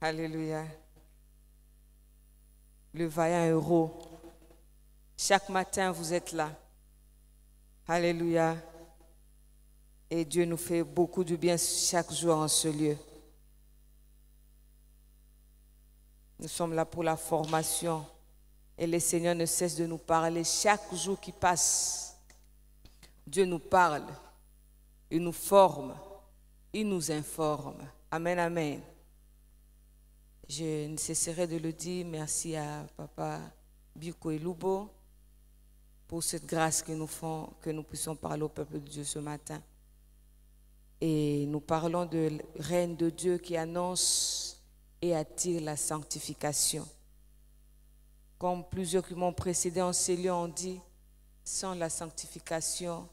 Alléluia. Le vaillant héros. Chaque matin, vous êtes là. Alléluia. Et Dieu nous fait beaucoup de bien chaque jour en ce lieu. Nous sommes là pour la formation. Et le Seigneur ne cesse de nous parler. Chaque jour qui passe, Dieu nous parle. Il nous forme. Il nous informe. Amen, amen. Je ne cesserai de le dire, merci à papa Biko et Lubo pour cette grâce que nous font, que nous puissions parler au peuple de Dieu ce matin. Et nous parlons de règne de Dieu qui annonce et attire la sanctification. Comme plusieurs qui m'ont précédé en ces lieux ont dit, sans la sanctification,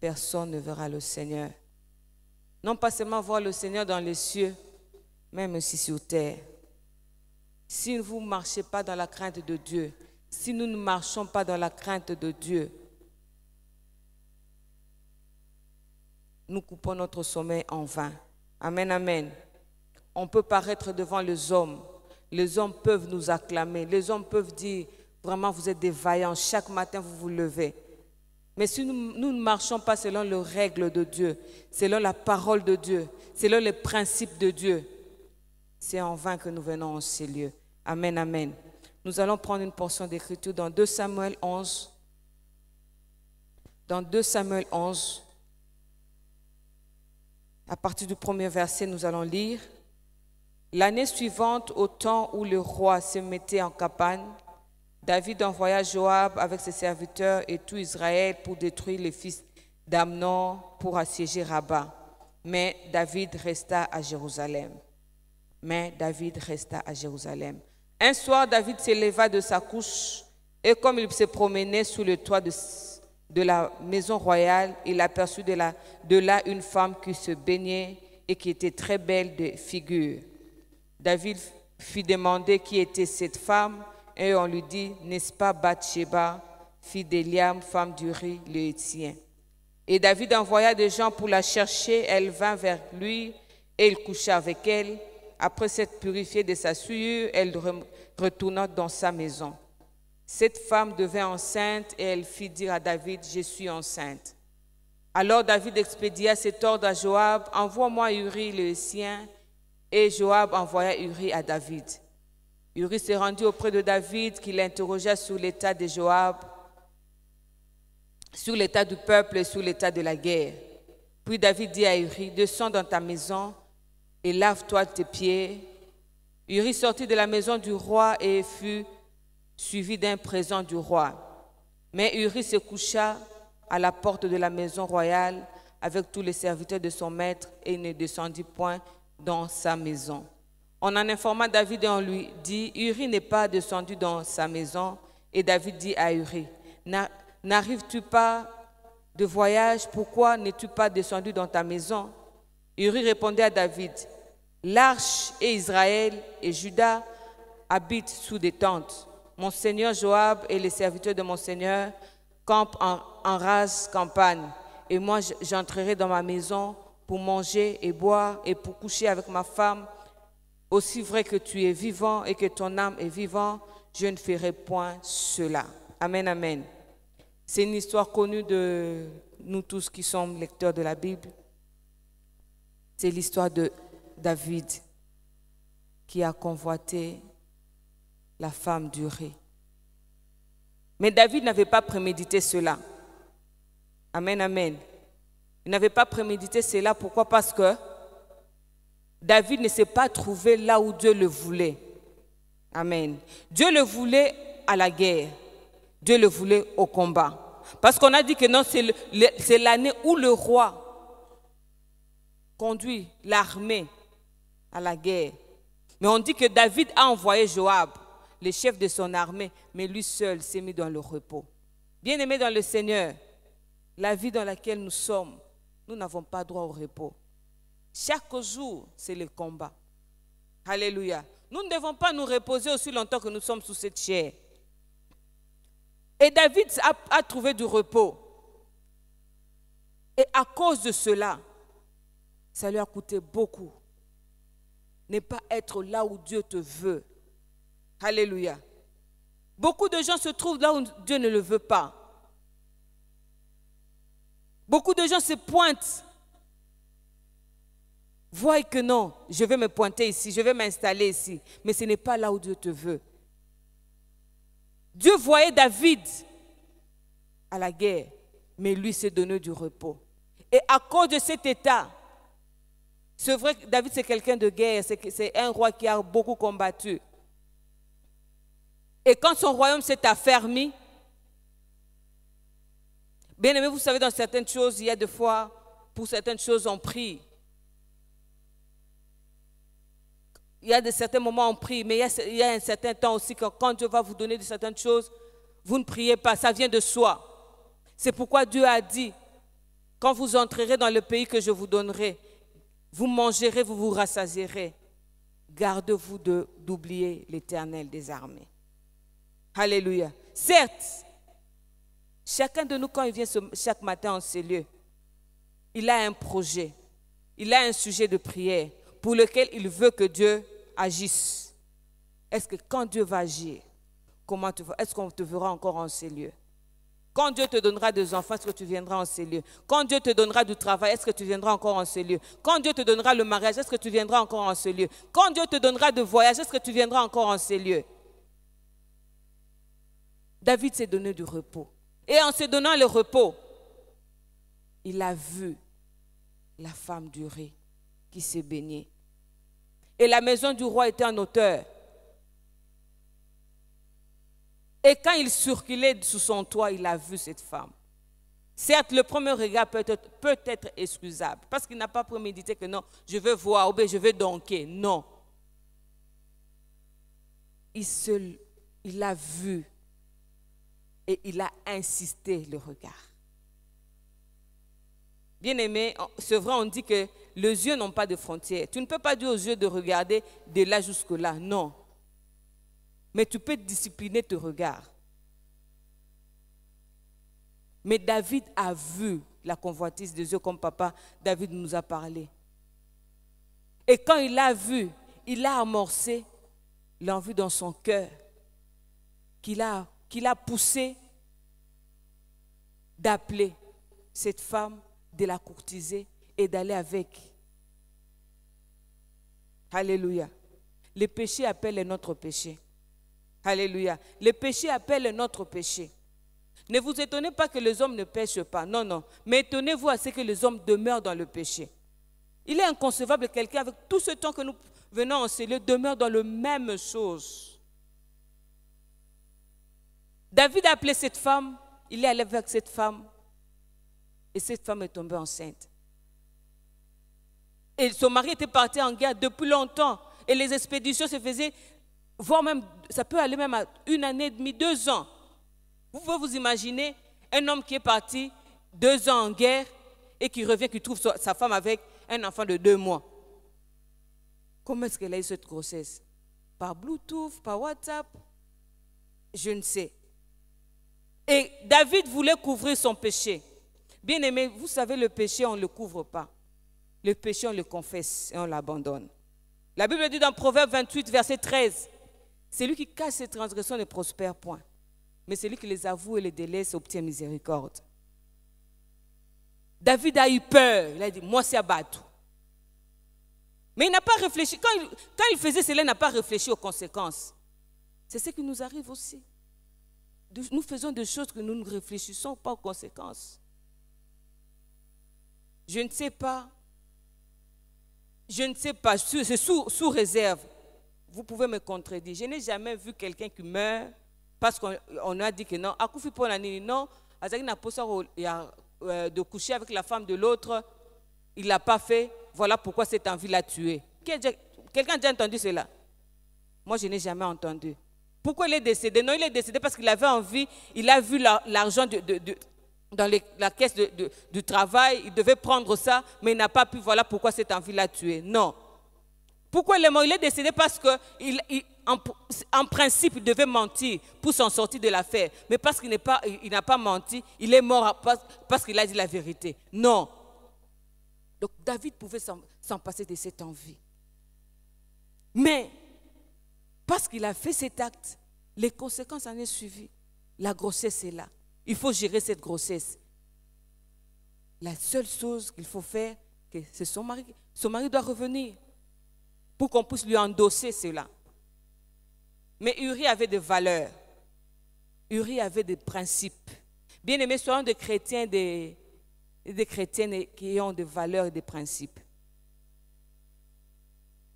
personne ne verra le Seigneur. Non pas seulement voir le Seigneur dans les cieux, même si sur terre. Si vous ne marchez pas dans la crainte de Dieu, si nous ne marchons pas dans la crainte de Dieu, nous coupons notre sommeil en vain. Amen, amen. On peut paraître devant les hommes. Les hommes peuvent nous acclamer. Les hommes peuvent dire, vraiment, vous êtes des vaillants. Chaque matin, vous vous levez. Mais si nous, nous, ne marchons pas selon les règles de Dieu, selon la parole de Dieu, selon les principes de Dieu, c'est en vain que nous venons en ces lieux. Amen, amen. Nous allons prendre une portion d'écriture dans 2 Samuel 11. Dans 2 Samuel 11, à partir du premier verset, nous allons lire. L'année suivante, au temps où le roi se mettait en campagne, David envoya Joab avec ses serviteurs et tout Israël pour détruire les fils d'Amnon pour assiéger Rabat. Mais David resta à Jérusalem. Mais David resta à Jérusalem. Un soir, David s'éleva de sa couche et comme il se promenait sous le toit de, la maison royale, il aperçut de, là une femme qui se baignait et qui était très belle de figure. David fit demander qui était cette femme et on lui dit, n'est-ce pas Bathsheba, fille d'Eliam, femme riz, le Hétien. Et David envoya des gens pour la chercher, elle vint vers lui et il coucha avec elle. Après s'être purifiée de sa souillure, elle retourna dans sa maison. Cette femme devint enceinte et elle fit dire à David, je suis enceinte. Alors David expédia cet ordre à Joab, envoie-moi Uri le sien. Et Joab envoya Uri à David. Uri se rendit auprès de David qui l'interrogea sur l'état de Joab, sur l'état du peuple et sur l'état de la guerre. Puis David dit à Uri, descends dans ta maison et lave-toi tes pieds. Uri sortit de la maison du roi et fut suivi d'un présent du roi. Mais Uri se coucha à la porte de la maison royale avec tous les serviteurs de son maître et ne descendit point dans sa maison. On en informa David et on lui dit, Uri n'est pas descendu dans sa maison. Et David dit à Uri, n'arrives-tu pas de voyage Pourquoi n'es-tu pas descendu dans ta maison Uri répondait à David, L'arche et Israël et Judas habitent sous des tentes. Mon seigneur Joab et les serviteurs de mon seigneur campent en, en rase campagne. Et moi, j'entrerai dans ma maison pour manger et boire et pour coucher avec ma femme. Aussi vrai que tu es vivant et que ton âme est vivant, je ne ferai point cela. Amen, amen. C'est une histoire connue de nous tous qui sommes lecteurs de la Bible. C'est l'histoire de David qui a convoité la femme du roi. Mais David n'avait pas prémédité cela. Amen, amen. Il n'avait pas prémédité cela. Pourquoi Parce que David ne s'est pas trouvé là où Dieu le voulait. Amen. Dieu le voulait à la guerre. Dieu le voulait au combat. Parce qu'on a dit que non, c'est l'année où le roi conduit l'armée à la guerre. Mais on dit que David a envoyé Joab, le chef de son armée, mais lui seul s'est mis dans le repos. bien aimé dans le Seigneur, la vie dans laquelle nous sommes, nous n'avons pas droit au repos. Chaque jour, c'est le combat. Alléluia. Nous ne devons pas nous reposer aussi longtemps que nous sommes sous cette chair. Et David a trouvé du repos. Et à cause de cela, ça lui a coûté beaucoup. Ne pas être là où Dieu te veut. Alléluia. Beaucoup de gens se trouvent là où Dieu ne le veut pas. Beaucoup de gens se pointent. Voyez que non, je vais me pointer ici, je vais m'installer ici. Mais ce n'est pas là où Dieu te veut. Dieu voyait David à la guerre, mais lui s'est donné du repos. Et à cause de cet état, c'est vrai que David, c'est quelqu'un de guerre, c'est un roi qui a beaucoup combattu. Et quand son royaume s'est affermi, bien aimé, vous savez, dans certaines choses, il y a des fois, pour certaines choses, on prie. Il y a de certains moments, on prie, mais il y a, un certain temps aussi, que quand Dieu va vous donner de certaines choses, vous ne priez pas, ça vient de soi. C'est pourquoi Dieu a dit, quand vous entrerez dans le pays que je vous donnerai, vous mangerez, vous vous rassasierez. Gardez-vous d'oublier l'éternel des armées. Alléluia. Certes, chacun de nous, quand il vient chaque matin en ces lieux, il a un projet, il a un sujet de prière pour lequel il veut que Dieu agisse. Est-ce que quand Dieu va agir, comment Est-ce qu'on te verra encore en ces lieux quand Dieu te donnera des enfants, est-ce que tu viendras en ces lieux Quand Dieu te donnera du travail, est-ce que tu viendras encore en ces lieux Quand Dieu te donnera le mariage, est-ce que tu viendras encore en ce lieu Quand Dieu te donnera de voyages, est-ce que tu viendras encore en ces lieux David s'est donné du repos. Et en se donnant le repos, il a vu la femme du riz qui s'est baignée. Et la maison du roi était en hauteur. Et quand il circulait sous son toit, il a vu cette femme. Certes, le premier regard peut être, peut être excusable, parce qu'il n'a pas prémédité que non, je veux voir, ou je veux donker. Non. Il, se, il a vu et il a insisté le regard. Bien-aimé, c'est vrai, on dit que les yeux n'ont pas de frontières. Tu ne peux pas dire aux yeux de regarder de là jusque là. Non mais tu peux discipliner tes regard. Mais David a vu la convoitise des yeux comme papa David nous a parlé. Et quand il a vu, il a amorcé l'envie dans son cœur qu'il a, qu'il a poussé d'appeler cette femme, de la courtiser et d'aller avec. Alléluia. Le péché appelle notre péché. Alléluia. Le péché appelle notre péché. Ne vous étonnez pas que les hommes ne pêchent pas. Non, non. Mais étonnez-vous à ce que les hommes demeurent dans le péché. Il est inconcevable que quelqu'un, avec tout ce temps que nous venons enseigner, demeure dans la même chose. David a appelé cette femme, il est allé avec cette femme, et cette femme est tombée enceinte. Et son mari était parti en guerre depuis longtemps, et les expéditions se faisaient voire même, ça peut aller même à une année et demie, deux ans. Vous pouvez vous imaginer un homme qui est parti deux ans en guerre et qui revient, qui trouve sa femme avec un enfant de deux mois. Comment est-ce qu'elle a eu cette grossesse Par Bluetooth, par WhatsApp Je ne sais. Et David voulait couvrir son péché. Bien aimé, vous savez, le péché, on ne le couvre pas. Le péché, on le confesse et on l'abandonne. La Bible dit dans Proverbe 28, verset 13, celui qui casse ses transgressions ne prospère point, mais celui qui les avoue et les délaisse obtient miséricorde. David a eu peur. Il a dit, moi c'est abattu. Mais il n'a pas réfléchi. Quand il, faisait cela, il n'a pas réfléchi aux conséquences. C'est ce qui nous arrive aussi. Nous faisons des choses que nous ne réfléchissons pas aux conséquences. Je ne sais pas. Je ne sais pas. C'est sous réserve vous pouvez me contredire. Je n'ai jamais vu quelqu'un qui meurt parce qu'on a dit que non. Akufi non. Azaki n'a pas de coucher avec la femme de l'autre. Il ne l'a pas fait. Voilà pourquoi cette envie l'a tué. Quelqu'un a déjà entendu cela Moi, je n'ai jamais entendu. Pourquoi il est décédé Non, il est décédé parce qu'il avait envie, il a vu l'argent de, de, dans la caisse du travail, il devait prendre ça, mais il n'a pas pu. Voilà pourquoi cette envie l'a tué. Non. Pourquoi il est mort Il est décédé parce qu'en il, principe, il devait mentir pour s'en sortir de l'affaire. Mais parce qu'il n'a pas, menti, il est mort parce, qu'il a dit la vérité. Non. Donc David pouvait s'en passer de cette envie. Mais parce qu'il a fait cet acte, les conséquences en ont suivies. La grossesse est là. Il faut gérer cette grossesse. La seule chose qu'il faut faire, c'est son mari. Son mari doit revenir pour qu'on puisse lui endosser cela. Mais Uri avait des valeurs. Uri avait des principes. Bien-aimés, soyons des chrétiens, des, des chrétiennes qui ont des valeurs et des principes.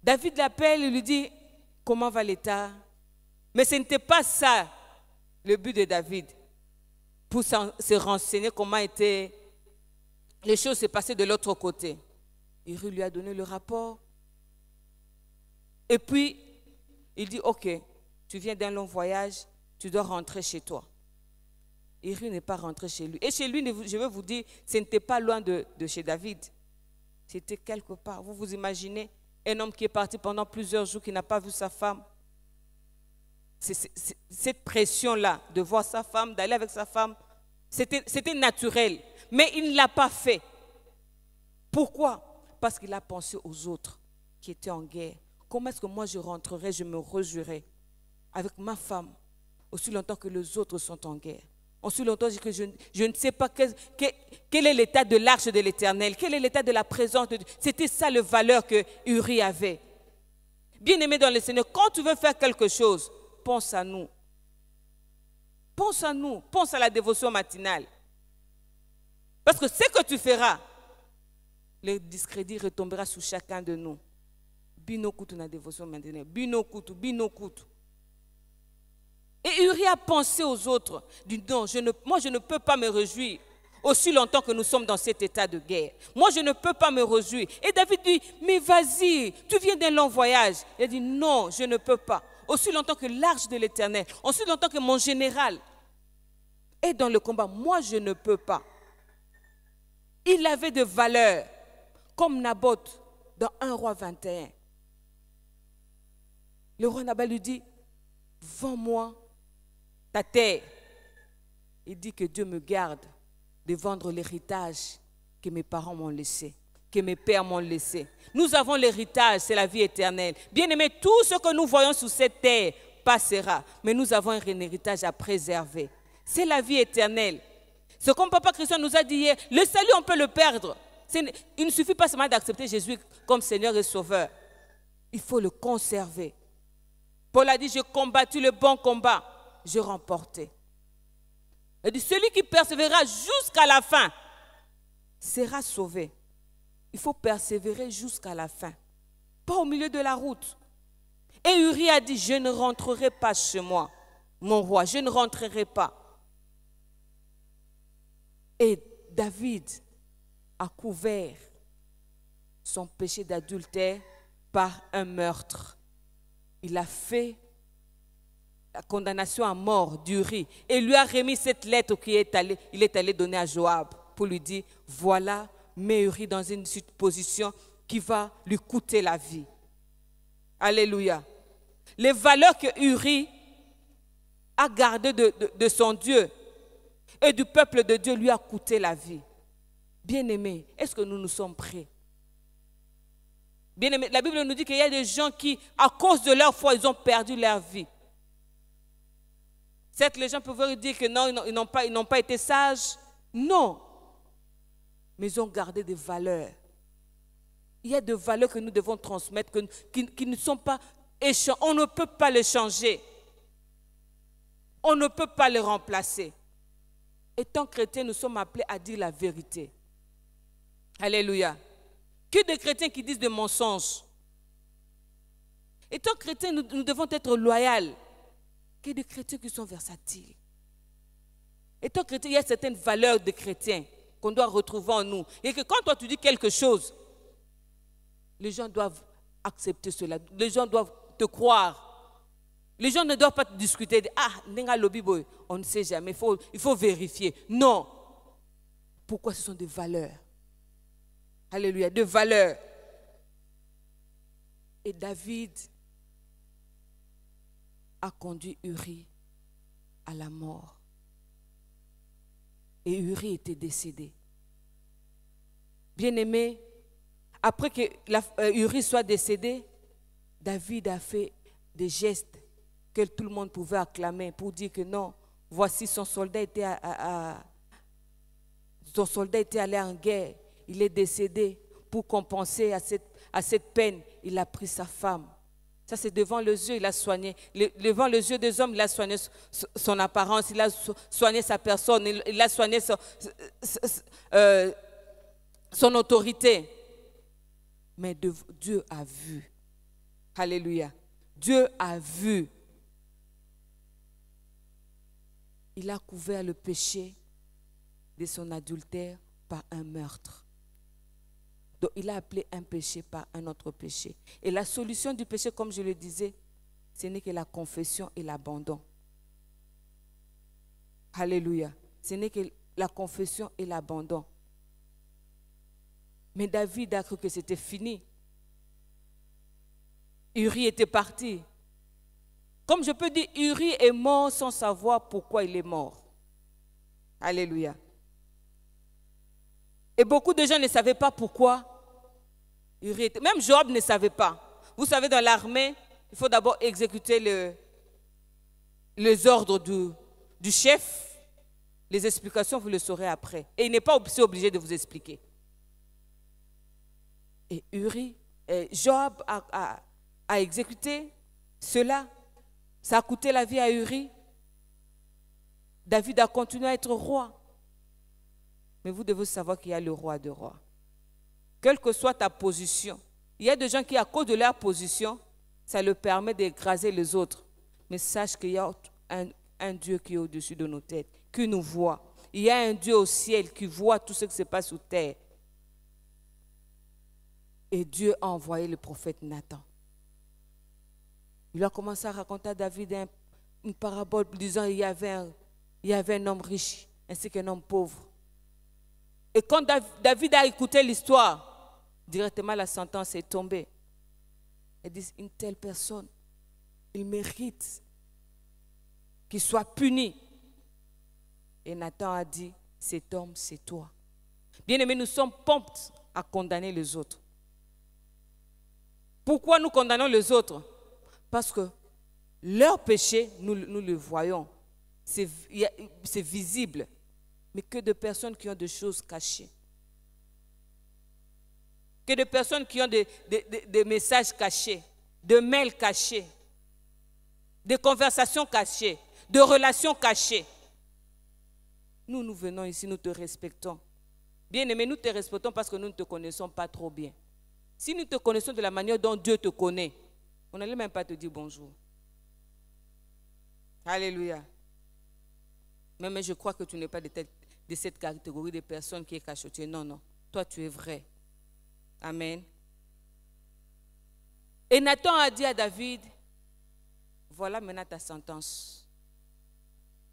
David l'appelle et lui dit, comment va l'état Mais ce n'était pas ça le but de David, pour se renseigner comment étaient les choses se passaient de l'autre côté. Uri lui a donné le rapport. Et puis, il dit, OK, tu viens d'un long voyage, tu dois rentrer chez toi. Iri n'est pas rentré chez lui. Et chez lui, je veux vous dire, ce n'était pas loin de, chez David. C'était quelque part. Vous vous imaginez un homme qui est parti pendant plusieurs jours, qui n'a pas vu sa femme. cette pression-là de voir sa femme, d'aller avec sa femme, c'était naturel. Mais il ne l'a pas fait. Pourquoi Parce qu'il a pensé aux autres qui étaient en guerre, Comment est-ce que moi je rentrerai, je me rejurerai avec ma femme aussi longtemps que les autres sont en guerre aussi longtemps que je, ne sais pas quel, est l'état de l'arche de l'éternel, quel est l'état de la présence de Dieu. C'était ça le valeur que Uri avait. Bien-aimé dans le Seigneur, quand tu veux faire quelque chose, pense à nous. Pense à nous, pense à la dévotion matinale. Parce que ce que tu feras, le discrédit retombera sur chacun de nous. Binokutu na dévotion maintenant. Binokutu, Et a pensait aux autres. Dit non, moi je ne peux pas me réjouir aussi longtemps que nous sommes dans cet état de guerre. Moi, je ne peux pas me réjouir. Et David dit, mais vas-y, tu viens d'un long voyage. Il dit, non, je ne peux pas. Aussi longtemps que l'arche de l'Éternel, aussi longtemps que mon général est dans le combat, moi, je ne peux pas. Il avait de valeur, comme Naboth dans 1 roi 21. Le roi Nabal lui dit, vends-moi ta terre. Il dit que Dieu me garde de vendre l'héritage que mes parents m'ont laissé, que mes pères m'ont laissé. Nous avons l'héritage, c'est la vie éternelle. bien aimé, tout ce que nous voyons sur cette terre passera, mais nous avons un héritage à préserver. C'est la vie éternelle. C'est comme Papa Christian nous a dit hier, le salut, on peut le perdre. Il ne suffit pas seulement d'accepter Jésus comme Seigneur et Sauveur. Il faut le conserver. Paul a dit, j'ai combattu le bon combat, j'ai remporté. Il dit, celui qui persévérera jusqu'à la fin sera sauvé. Il faut persévérer jusqu'à la fin, pas au milieu de la route. Et Uri a dit, je ne rentrerai pas chez moi, mon roi, je ne rentrerai pas. Et David a couvert son péché d'adultère par un meurtre il a fait la condamnation à mort d'Uri et lui a remis cette lettre qu'il est allé, il est allé donner à Joab pour lui dire, voilà, mets Uri dans une position qui va lui coûter la vie. Alléluia. Les valeurs que Uri a gardées de, son Dieu et du peuple de Dieu lui a coûté la vie. bien aimé, est-ce que nous nous sommes prêts Bien aimé, la Bible nous dit qu'il y a des gens qui, à cause de leur foi, ils ont perdu leur vie. Certes, les gens peuvent dire que non, ils n'ont pas, pas été sages. Non. Mais ils ont gardé des valeurs. Il y a des valeurs que nous devons transmettre, que, qui, ne sont pas On ne peut pas les changer. On ne peut pas les remplacer. Et tant chrétiens, nous sommes appelés à dire la vérité. Alléluia que des chrétiens qui disent des mensonges. Et chrétiens, nous, nous devons être loyaux. Que des chrétiens qui sont versatiles. Étant chrétien, il y a certaines valeurs de chrétiens qu'on doit retrouver en nous. Et que quand toi tu dis quelque chose, les gens doivent accepter cela. Les gens doivent te croire. Les gens ne doivent pas te discuter. ah, on ne sait jamais. il faut vérifier. Non. Pourquoi ce sont des valeurs Alléluia, de valeur. Et David a conduit Uri à la mort. Et Uri était décédé. Bien-aimé, après que euh, Uri soit décédé, David a fait des gestes que tout le monde pouvait acclamer pour dire que non, voici son soldat était, à, son soldat était allé en guerre il est décédé. Pour compenser à cette, à cette peine, il a pris sa femme. Ça, c'est devant les yeux, il a soigné. devant les yeux des hommes, il a soigné son, apparence, il a soigné sa personne, il, a soigné son, euh, autorité. Mais Dieu a vu. Alléluia. Dieu a vu. Il a couvert le péché de son adultère par un meurtre. Donc il a appelé un péché par un autre péché. Et la solution du péché, comme je le disais, ce n'est que la confession et l'abandon. Alléluia. Ce n'est que la confession et l'abandon. Mais David a cru que c'était fini. Uri était parti. Comme je peux dire, Uri est mort sans savoir pourquoi il est mort. Alléluia. Et beaucoup de gens ne savaient pas pourquoi même Job ne savait pas. Vous savez, dans l'armée, il faut d'abord exécuter les ordres du, chef. Les explications, vous le saurez après. Et il n'est pas aussi obligé de vous expliquer. Et Uri, Job a, exécuté cela. Ça a coûté la vie à Uri. David a continué à être roi. Mais vous devez savoir qu'il y a le roi de rois quelle que soit ta position. Il y a des gens qui, à cause de leur position, ça leur permet d'écraser les autres. Mais sache qu'il y a un, Dieu qui est au-dessus de nos têtes, qui nous voit. Il y a un Dieu au ciel qui voit tout ce qui se passe sur terre. Et Dieu a envoyé le prophète Nathan. Il a commencé à raconter à David une parabole disant il y, avait il y avait un homme riche ainsi qu'un homme pauvre. Et quand David a écouté l'histoire, directement la sentence est tombée. Ils disent, une telle personne, il mérite qu'il soit puni. Et Nathan a dit, cet homme, c'est toi. Bien-aimés, nous sommes pompes à condamner les autres. Pourquoi nous condamnons les autres Parce que leur péché, nous, nous le voyons. C'est visible. Mais que de personnes qui ont des choses cachées que des personnes qui ont des, messages cachés, des mails cachés, des conversations cachées, de relations cachées. Nous, nous venons ici, nous te respectons. Bien-aimé, nous te respectons parce que nous ne te connaissons pas trop bien. Si nous te connaissons de la manière dont Dieu te connaît, on n'allait même pas te dire bonjour. Alléluia. Mais, je crois que tu n'es pas de, de cette catégorie de personnes qui est cachotée. Non, non. Toi, tu es vrai. Amen. Et Nathan a dit à David, voilà maintenant ta sentence.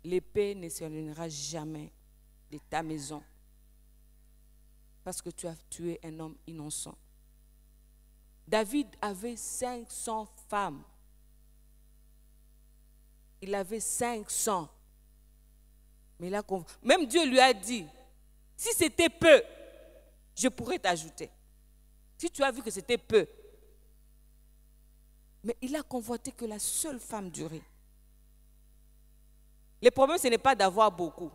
L'épée ne s'éloignera jamais de ta maison parce que tu as tué un homme innocent. David avait 500 femmes. Il avait 500. Mais là, même Dieu lui a dit, si c'était peu, je pourrais t'ajouter. Si tu as vu que c'était peu. Mais il a convoité que la seule femme du riz. Le problème, ce n'est pas d'avoir beaucoup.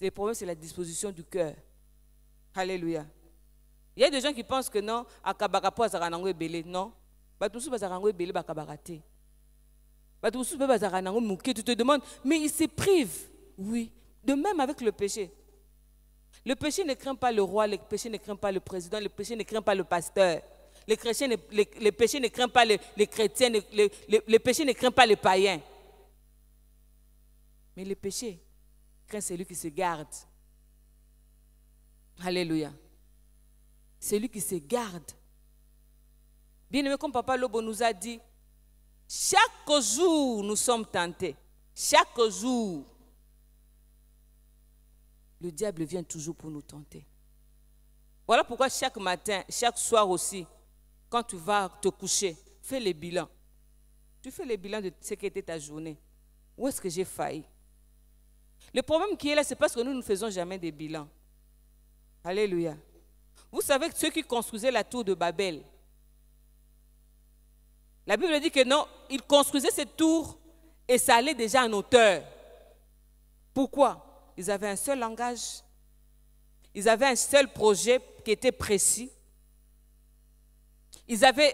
Le problème, c'est la disposition du cœur. Alléluia. Il y a des gens qui pensent que non, à Non. Tu te demandes, mais il se prive. Oui. De même avec le péché. Le péché ne craint pas le roi, le péché ne craint pas le président, le péché ne craint pas le pasteur. Le, ne, péché ne craint pas les, chrétiens, le, péché ne craint pas les païens. Mais le péché craint celui qui se garde. Alléluia. Celui qui se garde. Bien-aimé, comme Papa Lobo nous a dit, chaque jour nous sommes tentés. Chaque jour, le diable vient toujours pour nous tenter. Voilà pourquoi chaque matin, chaque soir aussi, quand tu vas te coucher, fais le bilan. Tu fais le bilan de ce qu'était ta journée. Où est-ce que j'ai failli Le problème qui est là, c'est parce que nous ne faisons jamais des bilans. Alléluia. Vous savez que ceux qui construisaient la tour de Babel, la Bible dit que non, ils construisaient cette tour et ça allait déjà en hauteur. Pourquoi ils avaient un seul langage. Ils avaient un seul projet qui était précis. Ils avaient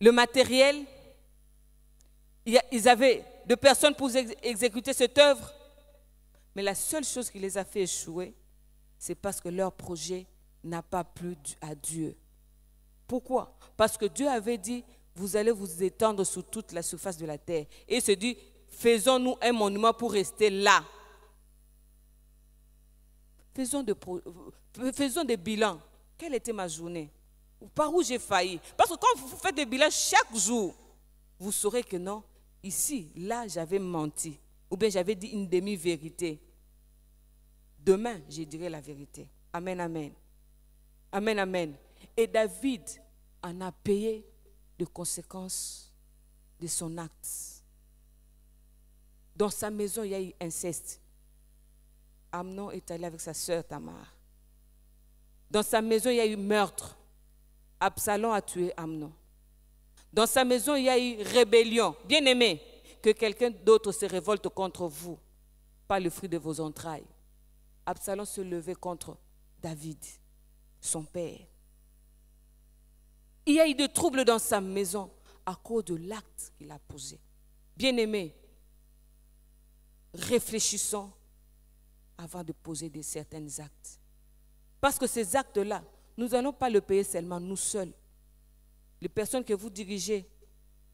le matériel. Ils avaient de personnes pour exécuter cette œuvre. Mais la seule chose qui les a fait échouer, c'est parce que leur projet n'a pas plu à Dieu. Pourquoi Parce que Dieu avait dit, vous allez vous étendre sur toute la surface de la terre. Et il se dit, faisons-nous un monument pour rester là. Faisons des, euh, faisons des bilans. Quelle était ma journée Par où j'ai failli Parce que quand vous faites des bilans chaque jour, vous saurez que non, ici, là, j'avais menti. Ou bien j'avais dit une demi-vérité. Demain, je dirai la vérité. Amen, amen. Amen, amen. Et David en a payé les conséquences de son acte. Dans sa maison, il y a eu inceste. Amnon est allé avec sa sœur Tamar. Dans sa maison, il y a eu meurtre. Absalom a tué Amnon. Dans sa maison, il y a eu rébellion. Bien aimé, que quelqu'un d'autre se révolte contre vous, pas le fruit de vos entrailles. Absalom se levait contre David, son père. Il y a eu des troubles dans sa maison à cause de l'acte qu'il a posé. Bien aimé, réfléchissons avant de poser des certains actes. Parce que ces actes-là, nous n'allons pas le payer seulement nous seuls. Les personnes que vous dirigez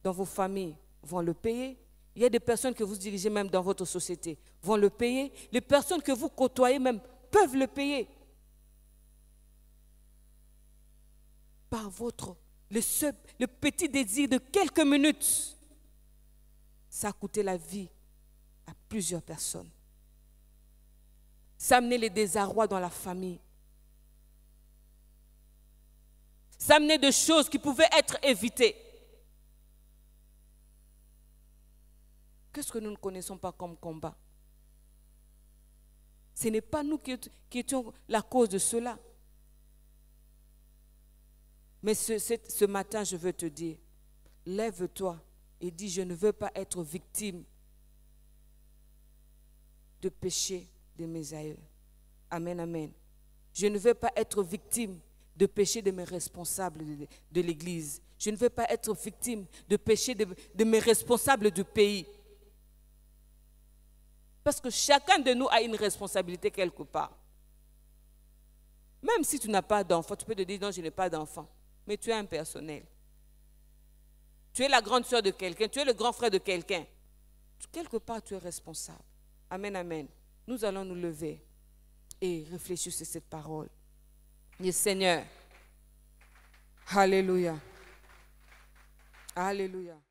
dans vos familles vont le payer. Il y a des personnes que vous dirigez même dans votre société vont le payer. Les personnes que vous côtoyez même peuvent le payer. Par votre, le petit désir de quelques minutes, ça a coûté la vie à plusieurs personnes. S'amener les désarrois dans la famille. S'amener amenait des choses qui pouvaient être évitées. Qu'est-ce que nous ne connaissons pas comme combat Ce n'est pas nous qui, étions la cause de cela. Mais ce, ce matin, je veux te dire, lève-toi et dis, je ne veux pas être victime de péché, mes aïeux. Amen, amen. Je ne veux pas être victime de péché de mes responsables de, l'Église. Je ne veux pas être victime de péché de, mes responsables du pays. Parce que chacun de nous a une responsabilité quelque part. Même si tu n'as pas d'enfant, tu peux te dire non, je n'ai pas d'enfant. Mais tu es un personnel. Tu es la grande soeur de quelqu'un, tu es le grand frère de quelqu'un. Quelque part, tu es responsable. Amen, amen. Nous allons nous lever et réfléchir sur cette parole. Le Seigneur. Alléluia. Alléluia.